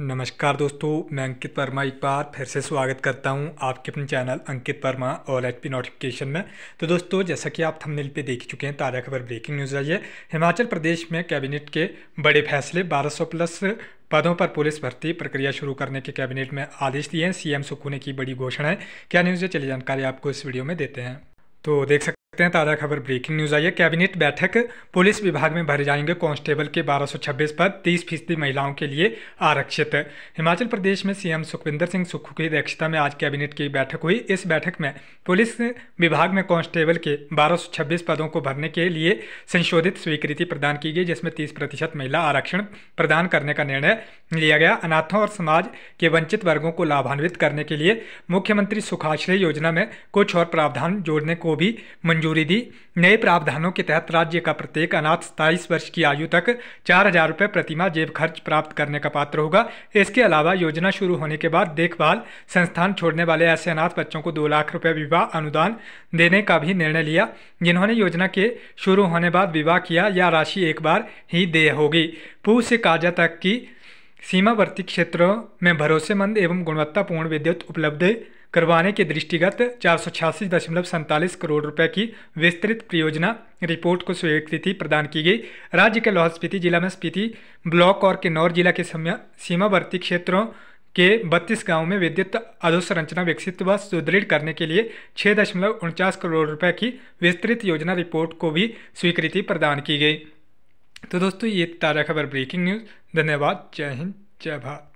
नमस्कार दोस्तों मैं अंकित वर्मा एक बार फिर से स्वागत करता हूं आपके अपने चैनल अंकित वर्मा और एच पी नोटिफिकेशन में तो दोस्तों जैसा कि आप थंबनेल पे देख चुके हैं ताज़ा खबर ब्रेकिंग न्यूज़ आई है हिमाचल प्रदेश में कैबिनेट के बड़े फैसले 1200 प्लस पदों पर पुलिस भर्ती प्रक्रिया शुरू करने के कैबिनेट में आदेश दिए हैं सीएम सुक्खू ने की बड़ी घोषणाएं क्या न्यूज़ है चलिए जानकारी आपको इस वीडियो में देते हैं तो देख सकते हैं ताज़ा खबर ब्रेकिंग न्यूज़ आई है कैबिनेट बैठक पुलिस विभाग में भरे जाएंगे कांस्टेबल के 1226 पद 30 फीसदी महिलाओं के लिए आरक्षित हिमाचल प्रदेश में सीएम सुखविंदर सिंह सुक्खू की अध्यक्षता में आज कैबिनेट की बैठक हुई इस बैठक में पुलिस विभाग में कांस्टेबल के 1226 पदों को भरने के लिए संशोधित स्वीकृति प्रदान की गई जिसमें तीस महिला आरक्षण प्रदान करने का निर्णय लिया गया अनाथों और समाज के वंचित वर्गों को लाभान्वित करने के लिए मुख्यमंत्री सुखाश्रय योजना में कुछ और प्रावधान जोड़ने को भी मंजूरी दी नए प्रावधानों के तहत राज्य का प्रत्येक अनाथ सताईस वर्ष की आयु तक चार हजार रुपये प्रतिमा जेब खर्च प्राप्त करने का पात्र होगा इसके अलावा योजना शुरू होने के बाद देखभाल संस्थान छोड़ने वाले ऐसे अनाथ बच्चों को दो लाख रुपये विवाह अनुदान देने का भी निर्णय लिया जिन्होंने योजना के शुरू होने बाद विवाह किया या राशि एक बार ही देय होगी पूह से काजा तक की सीमावर्ती क्षेत्रों में भरोसेमंद एवं गुणवत्तापूर्ण विद्युत उपलब्ध करवाने के दृष्टिगत चार करोड़ रुपए की विस्तृत परियोजना रिपोर्ट को स्वीकृति प्रदान की गई राज्य के लाहौल स्पीति जिला में स्पीति ब्लॉक और किन्नौर जिला के समय सीमावर्ती क्षेत्रों के 32 गांवों में विद्युत अधोसंरचना विकसित व सुदृढ़ करने के लिए छः दशमलव उनचास करोड़ रुपए की विस्तृत योजना रिपोर्ट को भी स्वीकृति प्रदान की गई तो दोस्तों ये ताज़ा खबर ब्रेकिंग न्यूज़ धन्यवाद जय हिंद जय भारत